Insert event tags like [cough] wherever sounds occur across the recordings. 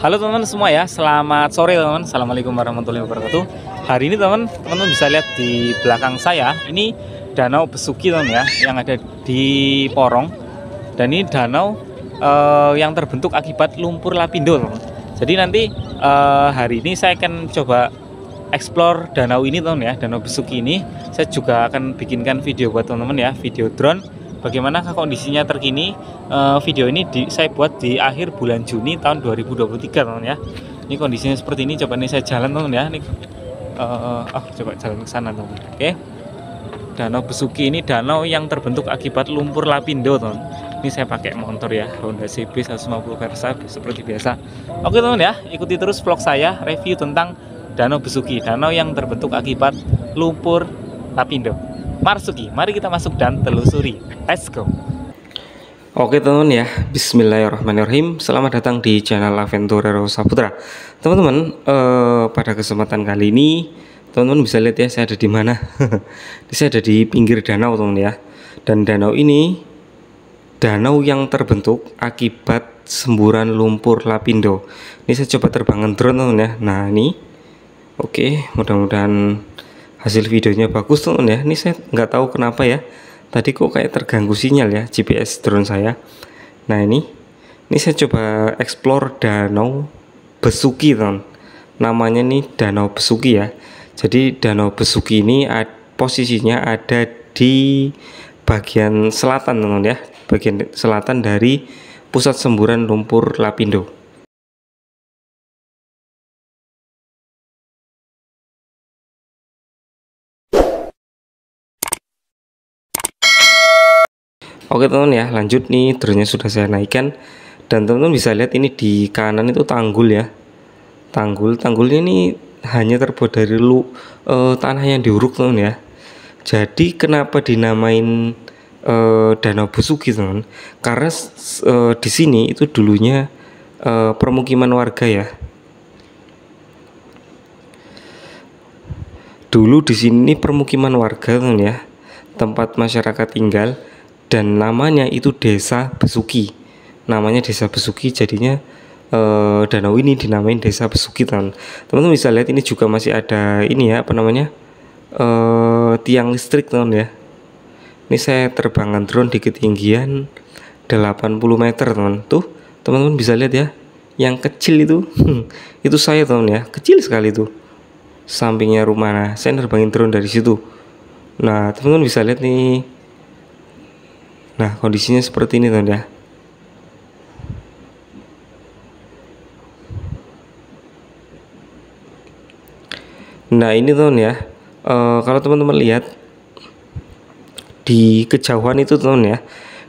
Halo teman-teman semua ya, selamat sore teman-teman. Assalamualaikum warahmatullahi wabarakatuh. Hari ini teman-teman, bisa lihat di belakang saya, ini Danau Besuki teman ya, yang ada di Porong. Dan ini danau uh, yang terbentuk akibat lumpur lapindo. Teman. -teman. Jadi nanti uh, hari ini saya akan coba explore danau ini teman teman ya, Danau Besuki ini. Saya juga akan bikinkan video buat teman-teman ya, video drone bagaimana kondisinya terkini eh, video ini di, saya buat di akhir bulan Juni tahun 2023 teman ya ini kondisinya seperti ini coba nih saya jalan teman ya ini uh, oh, coba jalan ke sana teman oke okay. Danau Besuki ini danau yang terbentuk akibat lumpur lapindo teman ini saya pakai motor ya Honda CB 150 Versa seperti biasa oke teman ya ikuti terus vlog saya review tentang Danau Besuki danau yang terbentuk akibat lumpur lapindo Marsuki. Mari kita masuk dan telusuri. Let's go. Oke teman-teman ya, Bismillahirrahmanirrahim Selamat datang di channel Aventurero Saputra Teman-teman, eh, pada kesempatan kali ini Teman-teman bisa lihat ya, saya ada di mana [laughs] Saya ada di pinggir danau teman-teman ya Dan danau ini Danau yang terbentuk akibat semburan lumpur lapindo Ini saya coba terbangin drone teman-teman ya Nah ini Oke, mudah-mudahan hasil videonya bagus teman ya ini saya nggak tahu kenapa ya tadi kok kayak terganggu sinyal ya GPS drone saya nah ini ini saya coba explore danau Besuki teman namanya nih danau Besuki ya jadi danau Besuki ini ad, posisinya ada di bagian selatan teman ya bagian selatan dari pusat semburan lumpur Lapindo Oke teman-teman ya lanjut nih drone sudah saya naikkan dan teman-teman bisa lihat ini di kanan itu tanggul ya tanggul tanggulnya ini hanya terbuat dari lu e, tanah yang diuruk teman teman ya jadi kenapa dinamain e, danau busuki teman teman karena e, di sini itu dulunya e, permukiman warga ya dulu di sini permukiman warga teman teman ya tempat masyarakat tinggal dan namanya itu Desa Besuki. Namanya Desa Besuki jadinya eh, danau ini dinamain Desa Besukitan. Teman-teman bisa lihat ini juga masih ada ini ya apa namanya? eh, tiang listrik teman ya. Ini saya terbangin drone di ketinggian 80 meter teman. Tuh, teman-teman bisa lihat ya. Yang kecil itu, [laughs] itu saya teman ya, kecil sekali itu. Sampingnya rumah. Nah, saya terbangin drone dari situ. Nah, teman-teman bisa lihat nih Nah, kondisinya seperti ini, teman ya. Nah, ini teman ya. E, kalau teman-teman lihat di kejauhan itu teman ya.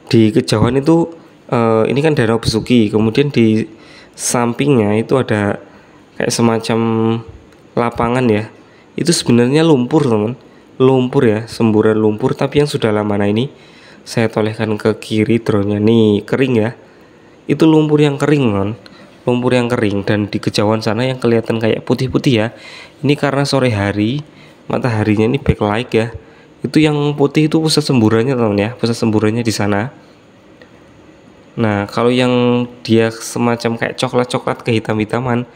Di kejauhan itu e, ini kan Danau Besuki, kemudian di sampingnya itu ada kayak semacam lapangan ya. Itu sebenarnya lumpur, teman. Lumpur ya, semburan lumpur tapi yang sudah lama nah ini saya tolehkan ke kiri drone-nya nih kering ya itu lumpur yang kering non lumpur yang kering dan di kejauhan sana yang kelihatan kayak putih-putih ya ini karena sore hari mataharinya ini backlight ya itu yang putih itu pusat semburannya teman ya pusat semburannya di sana nah kalau yang dia semacam kayak coklat-coklat kehitam-hitaman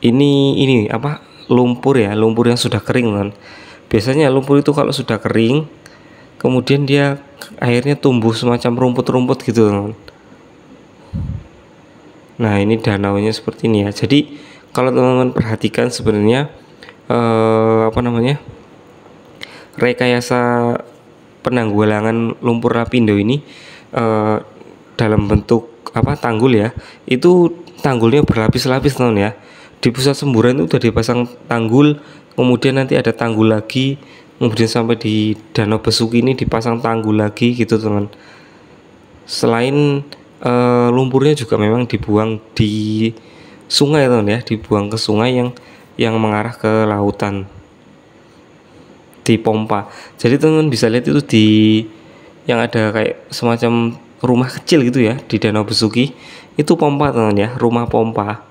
ini ini apa lumpur ya lumpur yang sudah kering kan biasanya lumpur itu kalau sudah kering kemudian dia akhirnya tumbuh semacam rumput-rumput gitu teman nah ini danaunya seperti ini ya jadi kalau teman-teman perhatikan sebenarnya eh, apa namanya rekayasa penanggulangan lumpur lapindo ini eh, dalam bentuk apa tanggul ya itu tanggulnya berlapis-lapis teman ya di pusat semburan itu sudah dipasang tanggul kemudian nanti ada tanggul lagi kemudian sampai di danau Besuki ini dipasang tanggul lagi gitu teman selain e, lumpurnya juga memang dibuang di sungai teman ya dibuang ke sungai yang yang mengarah ke lautan Di pompa. jadi teman bisa lihat itu di yang ada kayak semacam rumah kecil gitu ya di danau besuki itu pompa teman ya rumah pompa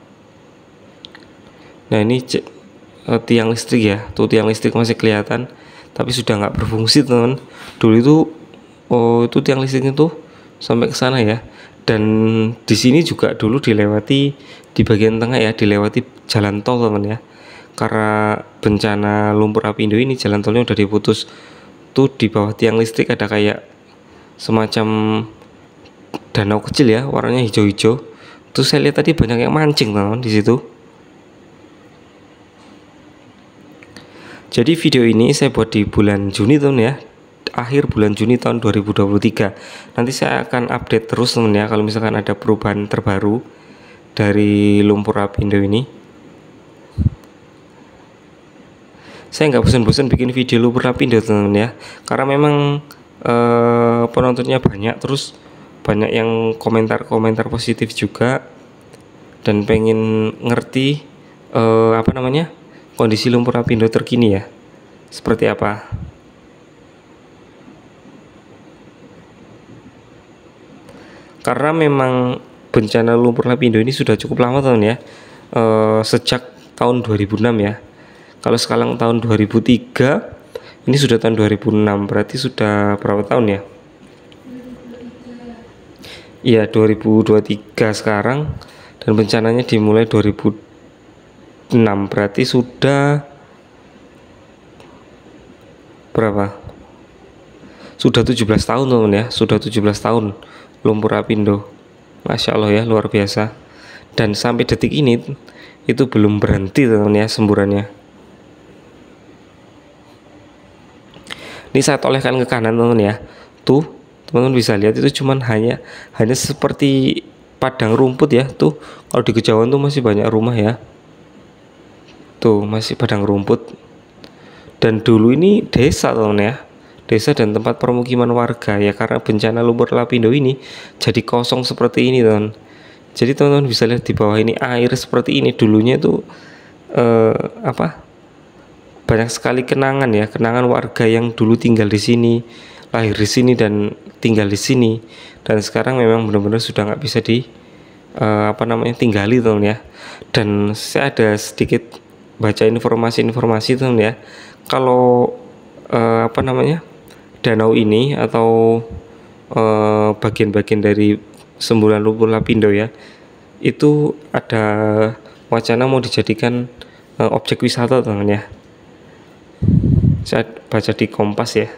nah ini cek. Eh, tiang listrik ya tuh tiang listrik masih kelihatan tapi sudah nggak berfungsi teman dulu itu oh itu tiang listriknya tuh sampai ke sana ya dan di sini juga dulu dilewati di bagian tengah ya dilewati jalan tol teman ya karena bencana lumpur api Indo ini jalan tolnya udah diputus tuh di bawah tiang listrik ada kayak semacam danau kecil ya warnanya hijau-hijau terus saya lihat tadi banyak yang mancing teman di situ Jadi video ini saya buat di bulan Juni tahun ya akhir bulan Juni tahun 2023 nanti saya akan update terus teman ya kalau misalkan ada perubahan terbaru dari lumpur apindo ini saya nggak bosan-bosan bikin video lumpur apindo teman ya karena memang eh, penontonnya banyak terus banyak yang komentar-komentar positif juga dan pengen ngerti eh, apa namanya kondisi lumpur apindo terkini ya. Seperti apa? Karena memang bencana lumpur lapindo ini sudah cukup lama tahun ya. E, sejak tahun 2006 ya. Kalau sekarang tahun 2003, ini sudah tahun 2006, berarti sudah berapa tahun ya? Iya, 2023 sekarang dan bencananya dimulai 2000 6 berarti sudah berapa sudah 17 tahun teman ya sudah 17 tahun lumpur apindo Masya Allah ya luar biasa dan sampai detik ini itu belum berhenti teman ya semburannya ini saya tolehkan ke kanan teman ya tuh teman-teman bisa lihat itu cuman hanya hanya seperti padang rumput ya tuh kalau di kejauhan tuh masih banyak rumah ya Tuh, masih padang rumput. Dan dulu ini desa, teman ya. Desa dan tempat permukiman warga ya karena bencana lumpur lapindo ini jadi kosong seperti ini, teman. Jadi teman-teman bisa lihat di bawah ini air seperti ini dulunya itu eh, apa? Banyak sekali kenangan ya, kenangan warga yang dulu tinggal di sini, lahir di sini dan tinggal di sini. Dan sekarang memang benar-benar sudah nggak bisa di eh, apa namanya tinggali teman ya. Dan saya ada sedikit baca informasi-informasi teman ya kalau eh, apa namanya danau ini atau eh, bagian-bagian eh, dari sembulan lumpur lapindo ya itu ada wacana mau dijadikan eh, objek wisata teman ya saya baca di Kompas ya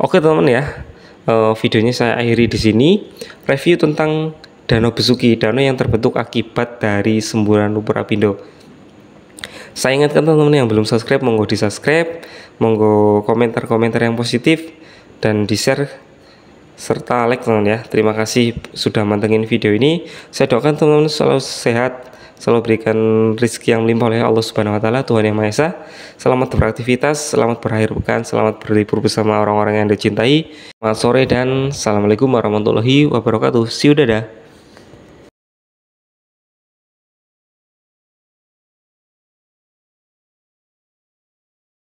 oke teman ya eh, videonya saya akhiri di sini review tentang Danau Besuki, danau yang terbentuk akibat dari semburan lumpur Lapindo saya ingatkan teman-teman yang belum subscribe, monggo di subscribe, monggo komentar-komentar yang positif dan di share serta like teman-teman ya. Terima kasih sudah mantengin video ini. Saya doakan teman-teman selalu sehat, selalu berikan rezeki yang melimpah oleh Allah Subhanahu wa taala, Tuhan Yang Maha Esa. Selamat beraktivitas, selamat berakhir pekan, selamat berlibur bersama orang-orang yang dicintai. Selamat sore dan Assalamualaikum warahmatullahi wabarakatuh. See you dadah.